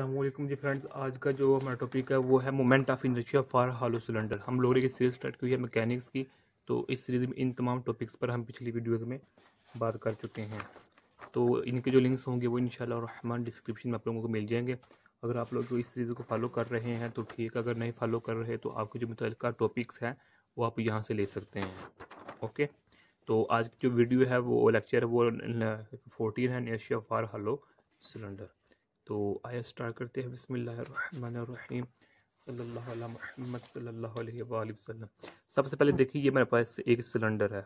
अल्लाम जी फ्रेंड्स आज का जो हमारा टॉपिक है वो है moment of inertia for hollow cylinder हम लोगों ने सीरीज स्टार्ट की है मैकेनिक्स की तो इस सीरीज में इन तमाम टॉपिक्स पर हम पिछली वीडियोस में बात कर चुके हैं तो इनके जो लिंक्स होंगे वो इन शहमान डिस्क्रिप्शन में आप लोगों को मिल जाएंगे अगर आप लोग इस सीरीज़ को फॉलो कर रहे हैं तो ठीक अगर नहीं फॉलो कर रहे तो आपके जो मुतल टॉपिक्स हैं वो आप यहाँ से ले सकते हैं ओके तो आज की जो वीडियो है वो लेक्चर है वो फोर्टीन है इनर्शिया फॉर हालो सिलेंडर तो आया स्टार्ट करते हैं बसमीम सल्ला महमद सबसे पहले देखिए ये मेरे पास एक सिलेंडर है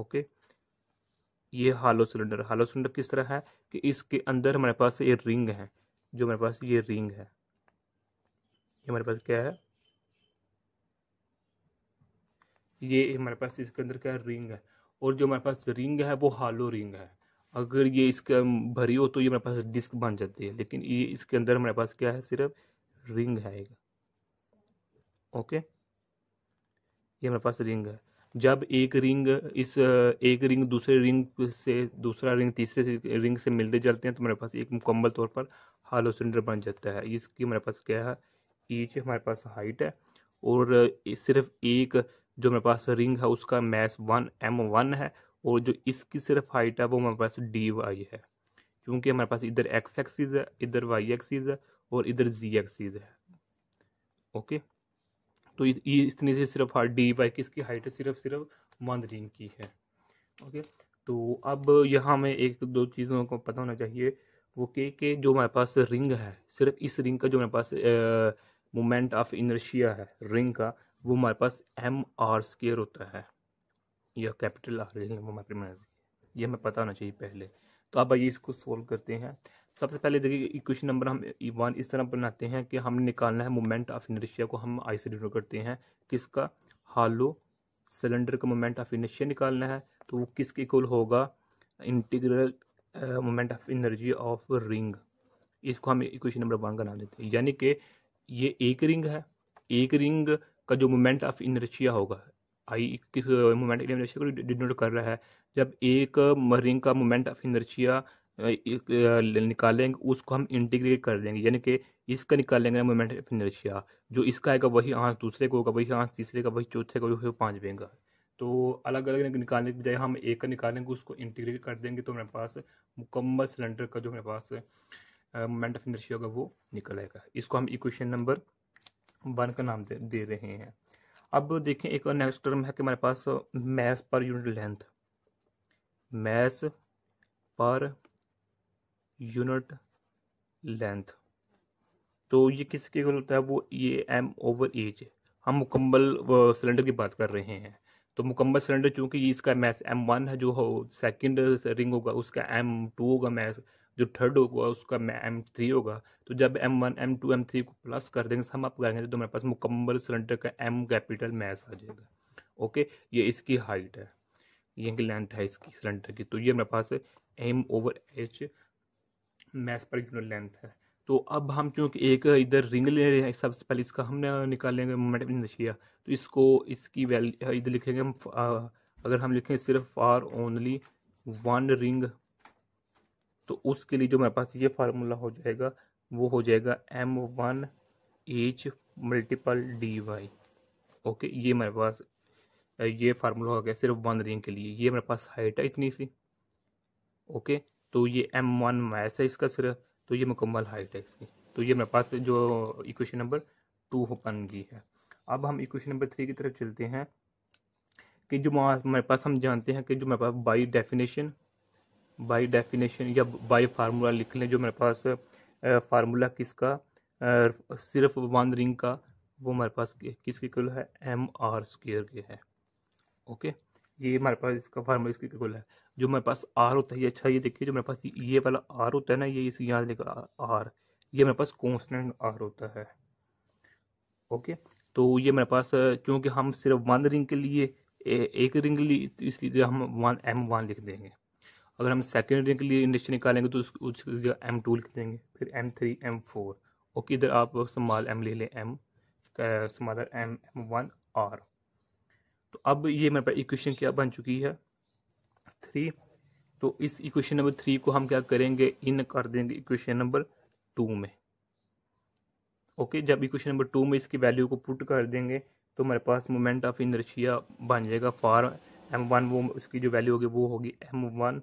ओके ये हालो सिलेंडर हालो सिलेंडर किस तरह है कि इसके अंदर हमारे पास ये रिंग है जो मेरे पास ये रिंग है ये हमारे पास क्या है ये हमारे पास इसके अंदर क्या रिंग है और जो हमारे पास रिंग है वो हालो रिंग है अगर ये इसका भरी हो तो ये हमारे पास डिस्क बन जाती है लेकिन ये इसके अंदर हमारे पास क्या है सिर्फ रिंग है एक ओके ये हमारे पास रिंग है जब एक रिंग इस एक रिंग दूसरे रिंग से दूसरा रिंग तीसरे रिंग से मिलते चलते हैं तो हमारे पास एक मुकम्मल तौर पर हालो सिलेंडर बन जाता है इसकी हमारे पास क्या है ईच हमारे पास हाइट है और सिर्फ एक जो मेरे पास रिंग है उसका मैस वन एम वन है और जो इसकी सिर्फ हाइट है वो हमारे पास डी वाई है क्योंकि हमारे पास इधर एक्स एक्सिस है इधर वाई एक्सिस है और इधर जी एक्सिस है ओके तो इतनी से सिर्फ डी वाई की इसकी हाइट सिर्फ सिर्फ वन रिंग की है ओके तो अब यहाँ में एक दो चीज़ों को पता होना चाहिए वो के के जो हमारे पास रिंग है सिर्फ इस रिंग का जो हमारे पास मोमेंट ऑफ इनर्शिया है रिंग का वो हमारे पास एम आर स्केयर होता है या कैपिटल आ रही है वो हमारी मर्जी ये हमें पता होना चाहिए पहले तो आप आइए इसको सोल्व करते हैं सबसे पहले देखिए इक्वेशन नंबर हम वन e इस तरह बनाते हैं कि हमने निकालना है मोमेंट ऑफ इनर्शिया को हम आई से डिनोट करते हैं किसका हालो सिलेंडर का मोमेंट ऑफ इनर्शिया निकालना है तो वो किसके इक्वल होगा integral moment of energy of ring इसको हम इक्वेशन नंबर वन का नाम देते हैं यानी कि ये एक रिंग है एक रिंग का जो मोमेंट ऑफ इनर्शिया होगा आई किस मोमेंट इनर्शिया को डिनोट कर रहा है जब एक मरिंग का मोमेंट ऑफ इनर्शिया निकालेंगे उसको हम इंटीग्रेट कर देंगे यानी कि इसका निकालेंगे मोमेंट ऑफ इनर्शिया जो इसका आएगा वही आंस दूसरे को होगा वही आंस तीसरे का वही चौथे का वही पाँचवें का तो अलग अलग निकालने की बजाय हम एक का निकालेंगे उसको इंटीग्रेट कर देंगे तो हमारे पास मुकम्मल सिलेंडर का जो हमारे पास मोमेंट ऑफ इनर्शिया होगा वो निकलेगा इसको हम इक्वेशन नंबर वन का नाम दे, दे रहे हैं अब देखें एक नेक्स्ट टर्म है कि हमारे पास mass per unit length mass per unit length तो ये किसके के होता है वो ये एम ओवर एज हम मुकम्मल सिलेंडर की बात कर रहे हैं तो मुकम्मल सिलेंडर चूंकि इसका मैथ एम वन है जो हो सेकेंड रिंग होगा उसका एम टू होगा मैथ जो थर्ड होगा उसका एम थ्री होगा तो जब M one M two M three को प्लस कर देंगे हम आप करेंगे तो हमारे पास मुकम्मल सिलेंडर का एम कैपिटल मैस आ जाएगा ओके ये इसकी हाइट है ये की लेंथ है इसकी सिलेंडर की तो ये हमारे पास M over H mass per unit length है तो अब हम चूँकि एक इधर रिंग ले रहे हैं सबसे पहले इसका हमने निकालेंगे मोमेंटम इनर्शिया तो इसको इसकी वैल्यू इधर लिखेंगे हम अगर हम लिखें सिर्फ फॉर ओनली वन रिंग तो उसके लिए जो मेरे पास ये फार्मूला हो जाएगा वो हो जाएगा M one H multiple D Y okay ये मेरे पास ये फार्मूला हो गया सिर्फ वन रिंग के लिए ये मेरे पास हाइट है इतनी सी ओके तो ये एम वन मैस है इसका सिर्फ तो ये मुकम्मल हाइट है इसकी तो ये मेरे पास जो इक्वेशन नंबर टू बन गई है अब हम इक्वेशन नंबर थ्री की तरफ चलते हैं कि जो मेरे पास हम जानते हैं कि जो मेरे पास बाई डेफिनेशन बाय डेफिनेशन या बाय फार्मूला लिख लें जो मेरे पास फार्मूला किसका सिर्फ वन रिंग का वो हमारे पास किसके कुल है एम आर स्क्र के है ओके ये हमारे पास इसका फार्मूला इसके कुल है जो मेरे पास आर होता है ये अच्छा ये देखिए जो मेरे पास ये वाला आर होता है ना ये इस यहाँ लिखा आर ये मेरे पास कॉन्स्टेंट आर होता है ओके तो ये मेरे पास क्योंकि हम सिर्फ वन रिंग के लिए ए, एक रिंग लिए तो इसलिए हम वन एम वन लिख देंगे अगर हम सेकेंड रिंग के लिए इंडक्शन निकालेंगे तो उस जगह एम टू लिख देंगे फिर M three M four okay इधर आप समाल एम ले लें एम समाधर एम एम वन आर तो अब ये मेरे पास इक्वेशन क्या बन चुकी है थ्री तो इस इक्वेशन नंबर थ्री को हम क्या करेंगे इन कर देंगे इक्वेशन नंबर टू में ओके जब इक्वेशन नंबर टू में इसकी वैल्यू को पुट कर देंगे तो हमारे पास मोमेंट ऑफ इनर्शिया बन जाएगा फॉर एम वन वो उसकी जो वैल्यू होगी वो होगी एम वन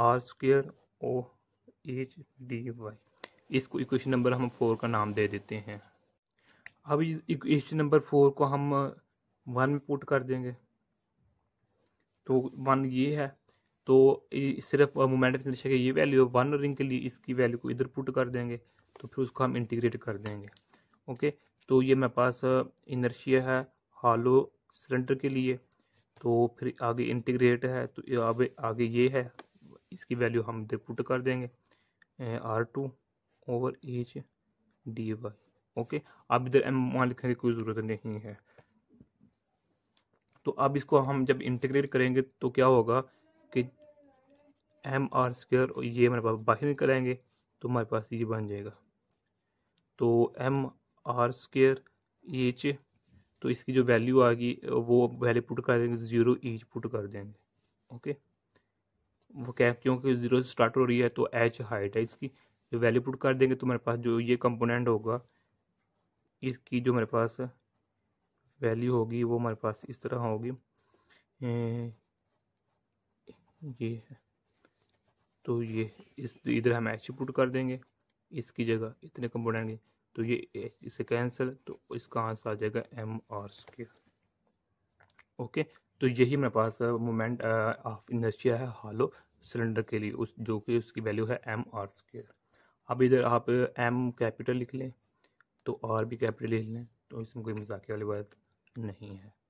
आर स्क्र ओ एच डी वाई इसको इक्वेशन नंबर हम फोर का नाम दे देते हैं अब इक्वेशन नंबर फोर को हम वन uh, में पुट कर देंगे तो वन ये है तो सिर्फ मोमेंट uh, के ये वैल्यू वन रिंग के लिए इसकी वैल्यू को इधर पुट कर देंगे तो फिर उसको हम इंटीग्रेट कर देंगे ओके तो ये मेरे पास इनर्शिया uh, है हालो सिलेंडर के लिए तो फिर आगे इंटीग्रेट है तो आगे आगे ये है इसकी वैल्यू हम पुट कर देंगे R two over H D Y okay अब इधर एम मान लिखने की कोई ज़रूरत नहीं है तो अब इसको हम जब इंटीग्रेट करेंगे तो क्या होगा कि एम आर स्क्र और ये हमारे पास बाहर निकलेंगे तो हमारे पास ये बन जाएगा तो एम आर स्क्र एच तो इसकी जो वैल्यू आएगी वो वैल्यू पुट कर देंगे ज़ीरो एच पुट कर देंगे ओके वो कैप क्योंकि ज़ीरो से स्टार्ट हो रही है तो एच हाइट है इसकी जो वैल्यू पुट कर देंगे तो मेरे पास जो ये कंपोनेंट होगा इसकी जो मेरे पास वैल्यू होगी वो हमारे पास इस तरह होगी ये है तो ये इस इधर हम एच पुट कर देंगे इसकी जगह इतने कंपोनेंट तो ये इसे कैंसिल तो इसका आंसर आ जाएगा एम आर स्केयर ओके तो यही मेरे पास मोमेंट ऑफ इनर्शिया है हालो सिलेंडर के लिए उस जो कि उसकी वैल्यू है एम आर स्केयर अब इधर आप एम कैपिटल लिख लें तो आर भी कैपिटल लिख लें तो इसमें कोई मजाक वाली बात नहीं है